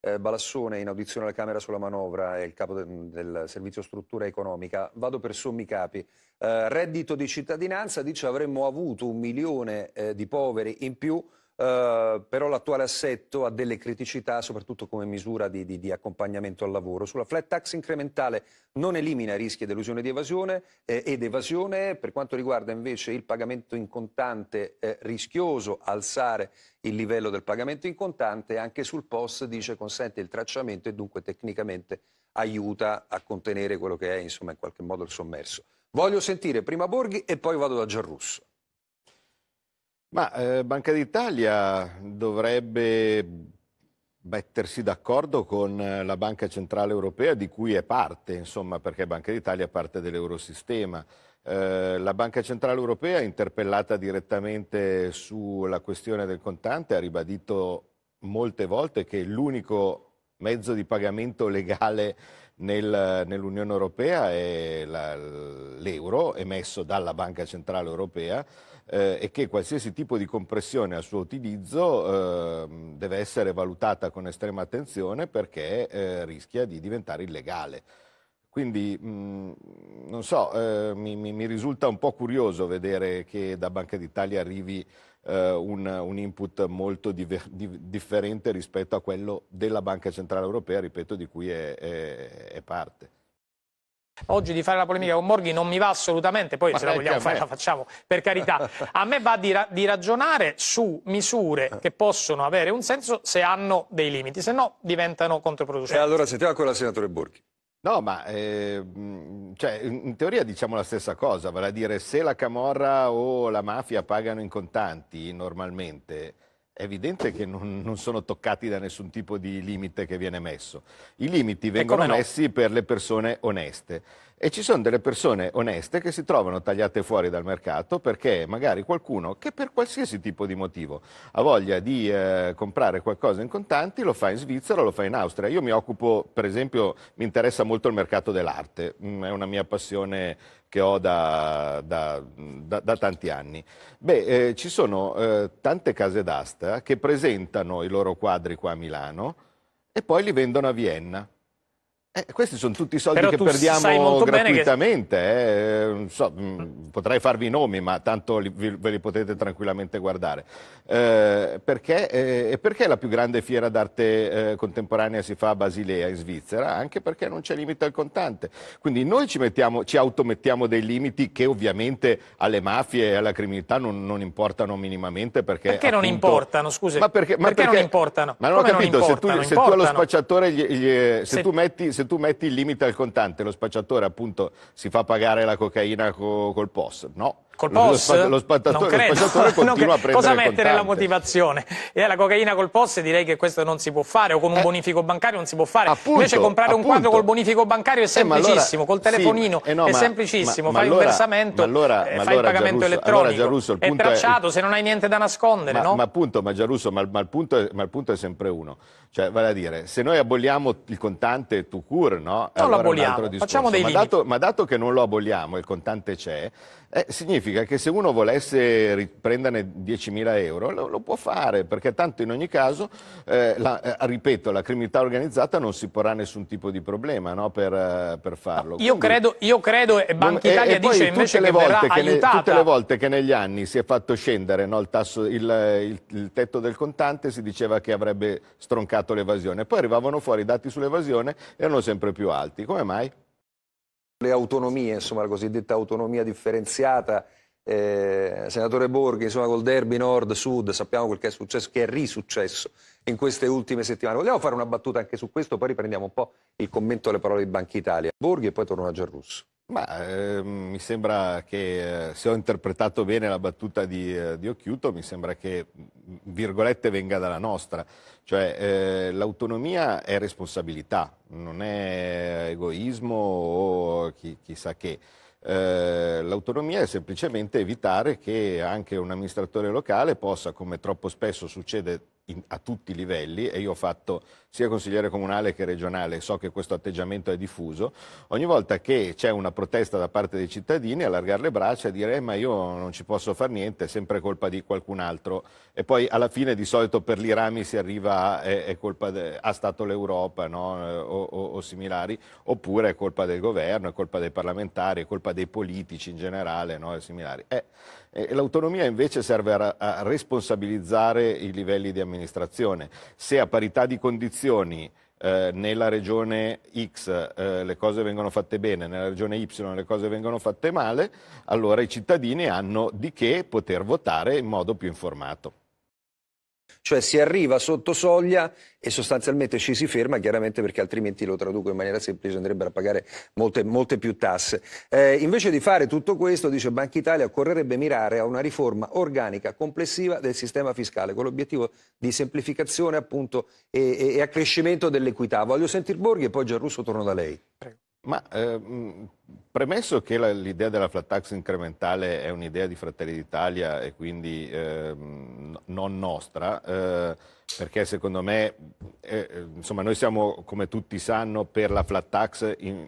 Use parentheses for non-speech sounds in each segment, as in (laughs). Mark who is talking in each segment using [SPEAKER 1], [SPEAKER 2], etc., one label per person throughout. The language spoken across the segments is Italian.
[SPEAKER 1] Eh, Balassone in audizione alla Camera sulla manovra è il capo de del servizio struttura economica. Vado per sommi capi. Eh, reddito di cittadinanza dice avremmo avuto un milione eh, di poveri in più eh, però l'attuale assetto ha delle criticità, soprattutto come misura di, di, di, accompagnamento al lavoro. Sulla flat tax incrementale non elimina rischi di elusione di evasione eh, ed evasione, per quanto riguarda invece il pagamento in contante eh, rischioso, alzare il livello del pagamento in contante, anche sul POS dice consente il tracciamento e dunque tecnicamente aiuta a contenere quello che è insomma in qualche modo il sommerso. Voglio sentire prima Borghi e poi vado da Gianrusso.
[SPEAKER 2] Ma eh, Banca d'Italia dovrebbe mettersi d'accordo con eh, la Banca Centrale Europea di cui è parte, insomma, perché Banca d'Italia è parte dell'Eurosistema. Eh, la Banca Centrale Europea, interpellata direttamente sulla questione del contante, ha ribadito molte volte che l'unico mezzo di pagamento legale nel, nell'Unione Europea è la, l'euro emesso dalla Banca Centrale Europea eh, e che qualsiasi tipo di compressione al suo utilizzo eh, deve essere valutata con estrema attenzione perché eh, rischia di diventare illegale. Quindi, mh, mm, non so, eh, mi, mi, mi risulta un po' curioso vedere che da Banca d'Italia arrivi eh, un, un, input molto diver, di, differente rispetto a quello della Banca Centrale Europea, ripeto, di cui è, è, è parte.
[SPEAKER 3] Oggi di fare la polemica con Borghi non mi va assolutamente, poi Ma se la vogliamo fare la facciamo, per carità. A me va di, ra di, ragionare su misure che possono avere un senso se hanno dei limiti, se no diventano controproducenti. E allora
[SPEAKER 1] sentiamo con la senatore Borghi.
[SPEAKER 2] No, ma eh, cioè, in teoria diciamo la stessa cosa, vale a dire se la Camorra o la mafia pagano in contanti normalmente, è evidente che non, non sono toccati da nessun tipo di limite che viene messo. I limiti vengono no. messi per le persone oneste. E ci sono delle persone oneste che si trovano tagliate fuori dal mercato perché magari qualcuno che per qualsiasi tipo di motivo ha voglia di eh, comprare qualcosa in contanti lo fa in Svizzera, lo fa in Austria. Io mi occupo, per esempio, mi interessa molto il mercato dell'arte, mm, è una mia passione che ho da, da, da, da tanti anni. Beh, eh, ci sono eh, tante case d'asta che presentano i loro quadri qua a Milano e poi li vendono a Vienna. Eh, questi sono tutti i soldi Però che perdiamo gratuitamente. Che... Eh. So, mh, mm, potrei farvi i nomi, ma tanto li, vi, ve li potete tranquillamente guardare. Eh, perché, eh, e perché la più grande fiera d'arte eh, contemporanea si fa a Basilea, in Svizzera? Anche perché non c'è limite al contante. Quindi noi ci, mettiamo, ci automettiamo dei limiti che ovviamente alle mafie e alla criminalità non, non importano minimamente. Perché, perché appunto... non importano, scusi? Ma perché, ma perché, perché non importano? Ma non Come ho capito, non se, tu, se tu allo spacciatore, gli, gli, se, se tu metti... Se tu metti il limite al contante, lo spacciatore appunto si fa pagare la cocaina co col POS, no? Col POS? Lo, lo spettatore, continua a prendere Cosa mettere contante. la
[SPEAKER 3] motivazione? Eh, la cocaina col POS direi che questo non si può fare, o con un eh, bonifico bancario non si può fare. Appunto, Invece comprare appunto. un quadro col bonifico bancario è eh, semplicissimo, eh, allora, col telefonino sì, no, è ma, semplicissimo, ma, eh, ma fai allora, un versamento, allora, fai il pagamento Giarusso, elettronico, Giarusso, il è tracciato, è, se non hai niente da nascondere, no? Ma
[SPEAKER 2] appunto, ma Giarusso, ma, il punto è, ma il punto è sempre uno. Cioè, vale a dire, se noi aboliamo il contante to cure, no? Non allora lo aboliamo, facciamo dei limiti. ma dato che non lo aboliamo, il contante c'è, eh, significa che se uno volesse prenderne 10.000 euro lo, lo, può fare, perché tanto in ogni caso, eh, la, eh, ripeto, la criminalità organizzata non si porrà nessun tipo di problema no, per, eh, per, farlo. io, Quindi, credo,
[SPEAKER 3] io credo, e Banca Italia e, dice invece che verrà che ne, Tutte le
[SPEAKER 2] volte che negli anni si è fatto scendere no, il, tasso, il, il, il, tetto del contante si diceva che avrebbe stroncato l'evasione, poi arrivavano fuori i dati sull'evasione e erano sempre più alti.
[SPEAKER 1] Come mai? Le autonomie, insomma, la cosiddetta autonomia differenziata, eh, senatore Borghi, insomma, col derby nord-sud, sappiamo quel che è successo, che è risuccesso in queste ultime settimane. Vogliamo fare una battuta anche su questo, poi riprendiamo un po' il commento alle parole di Banca Italia. Borghi e poi torno a Gerrusso.
[SPEAKER 2] Ma, eh, mi sembra che, eh, se ho interpretato bene la battuta di, eh, di Occhiuto, mi sembra che, mm, virgolette, venga dalla nostra. Cioè, eh, l'autonomia è responsabilità, non è egoismo o chi, chissà che. l'autonomia è semplicemente evitare che anche un amministratore locale possa, come troppo spesso succede in, a tutti i livelli e io ho fatto sia consigliere comunale che regionale, so che questo atteggiamento è diffuso, ogni volta che c'è una protesta da parte dei cittadini allargare le braccia e dire eh, ma io non ci posso fare niente, è sempre colpa di qualcun altro e poi alla fine di solito per gli rami si arriva a è, è colpa de, ha stato l'Europa no? Eh, o, o, o similari oppure è colpa del governo, è colpa dei parlamentari, è colpa dei politici in generale no? e similari. Eh, l'autonomia invece serve a, a responsabilizzare i livelli di amministrazione. Se a parità di condizioni eh, nella regione X eh, le cose vengono fatte bene, nella regione Y le cose vengono fatte male, allora i cittadini hanno
[SPEAKER 1] di che poter votare in modo più informato. Cioè si arriva sotto soglia e sostanzialmente ci si ferma, chiaramente perché altrimenti lo traduco in maniera semplice, andrebbero a pagare molte, molte più tasse. Eh, invece di fare tutto questo, dice Banca Italia, occorrerebbe mirare a una riforma organica complessiva del sistema fiscale, con l'obiettivo di semplificazione appunto e, e accrescimento dell'equità. Voglio sentire Borghi e poi Gianrusso torno da lei. Prego.
[SPEAKER 2] Ma ehm, Premesso che l'idea della flat tax incrementale è un'idea di Fratelli d'Italia e quindi eh, non nostra, eh, perché secondo me, eh, eh, insomma, noi siamo, come tutti sanno, per la flat tax in,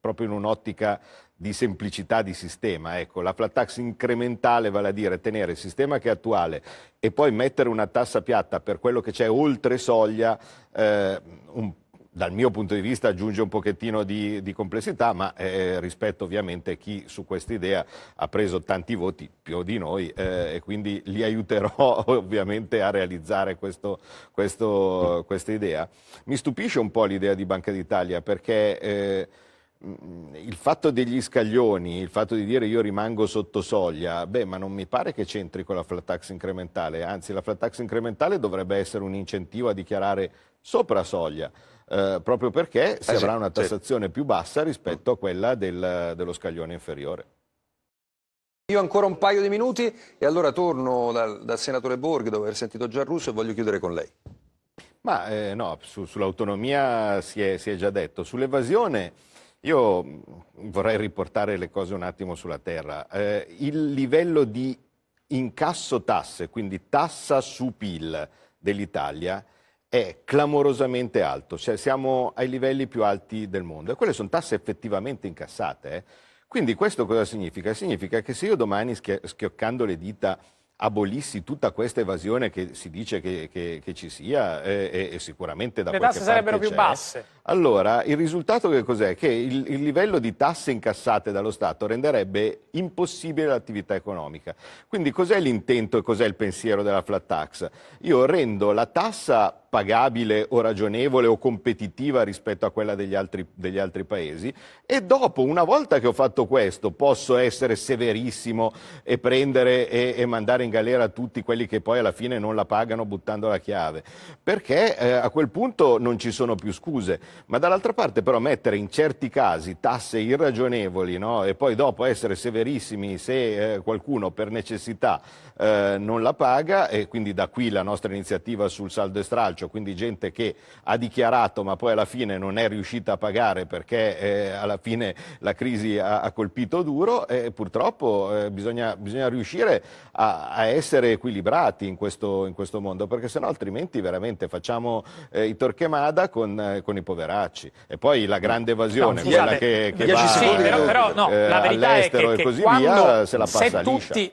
[SPEAKER 2] proprio in un'ottica di semplicità di sistema. Ecco, la flat tax incrementale, vale a dire tenere il sistema che è attuale e poi mettere una tassa piatta per quello che c'è oltre soglia, eh, un po' dal mio punto di vista aggiunge un pochettino di, di complessità, ma eh, rispetto ovviamente a chi su questa idea ha preso tanti voti più di noi eh, e quindi li aiuterò (laughs) ovviamente a realizzare questo, questo, questa idea. Mi stupisce un po' l'idea di Banca d'Italia perché... Eh, Mm, il fatto degli scaglioni, il fatto di dire io rimango sotto soglia, beh, ma non mi pare che c'entri con la flat tax incrementale, anzi la flat tax incrementale dovrebbe essere un incentivo a dichiarare sopra soglia. Eh, proprio perché si eh, avrà una tassazione più
[SPEAKER 1] bassa rispetto a mm. quella del, dello scaglione inferiore. Io ancora un paio di minuti e allora torno dal, dal senatore Borghi dove aver sentito già Russo e voglio chiudere con lei.
[SPEAKER 2] Ma eh, no, su, sull'autonomia si è, si è già detto, sull'evasione io mm, vorrei riportare le cose un attimo sulla terra. Eh, il livello di incasso tasse, quindi tassa su PIL dell'Italia, è clamorosamente alto, cioè siamo ai livelli più alti del mondo e quelle sono tasse effettivamente incassate. Eh. Quindi questo cosa significa? Significa che se io domani schioccando le dita abolissi tutta questa evasione che si dice che, che, che ci sia eh, e, e sicuramente da Le qualche parte Le tasse sarebbero più basse. Allora, il risultato che cos'è? Che il, il, livello di tasse incassate dallo Stato renderebbe impossibile l'attività economica. Quindi cos'è l'intento e cos'è il pensiero della flat tax? Io rendo la tassa pagabile o ragionevole o competitiva rispetto a quella degli altri, degli altri, paesi e dopo, una volta che ho fatto questo, posso essere severissimo e prendere e, e mandare in galera tutti quelli che poi alla fine non la pagano buttando la chiave, perché eh, a quel punto non ci sono più scuse, ma dall'altra parte però mettere in certi casi tasse irragionevoli no? e poi dopo essere severissimi se eh, qualcuno per necessità eh, non la paga e quindi da qui la nostra iniziativa sul saldo e bilancio, quindi gente che ha dichiarato ma poi alla fine non è riuscita a pagare perché eh, alla fine la crisi ha, ha colpito duro, e purtroppo eh, bisogna, bisogna, riuscire a, a essere equilibrati in questo, in questo, mondo, perché sennò altrimenti veramente facciamo eh, i torchemada con, con, i poveracci. E poi la grande evasione, no, scusate, quella che, che va sì, però, però, no, eh, la verità è che, e così via, se la passa liscia. Tutti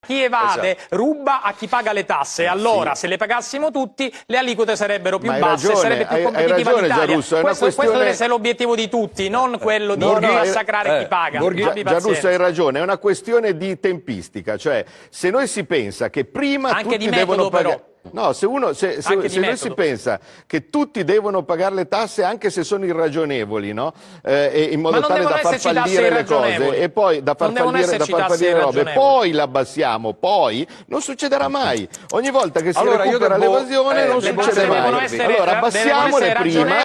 [SPEAKER 3] chi evade esatto. ruba a chi paga le tasse, eh, allora sì. se le pagassimo tutti le aliquote sarebbero più basse, ragione, sarebbe più competitiva ragione, l'Italia. Questo, questione... questo, deve essere l'obiettivo di tutti, non eh. quello di no, no, eh, massacrare eh, chi paga. Borghi... Gianlusso pazienza. hai
[SPEAKER 2] ragione, è una questione di tempistica, cioè se noi si pensa che prima Anche tutti di metodo, devono pagare... Però. Certo. No, se, uno, se, se, se noi si pensa che tutti devono pagare le tasse anche se sono irragionevoli, no? eh, in modo tale da far fallire le cose e poi da far fallire, da far fallire robe, poi l'abbassiamo, poi non succederà mai. Ogni volta che si allora, recupera devo, l'evasione eh, non succede mai. Essere, allora abbassiamole prima.